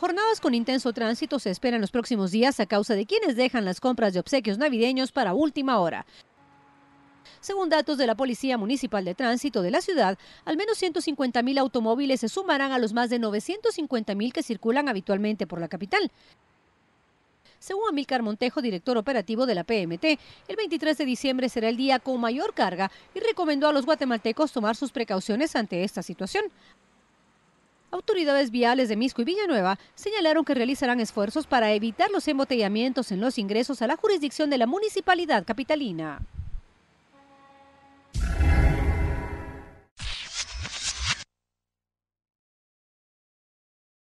Jornadas con intenso tránsito se esperan los próximos días a causa de quienes dejan las compras de obsequios navideños para última hora. Según datos de la Policía Municipal de Tránsito de la ciudad, al menos 150.000 automóviles se sumarán a los más de 950.000 que circulan habitualmente por la capital. Según Amílcar Montejo, director operativo de la PMT, el 23 de diciembre será el día con mayor carga y recomendó a los guatemaltecos tomar sus precauciones ante esta situación autoridades viales de Misco y Villanueva señalaron que realizarán esfuerzos para evitar los embotellamientos en los ingresos a la jurisdicción de la municipalidad capitalina.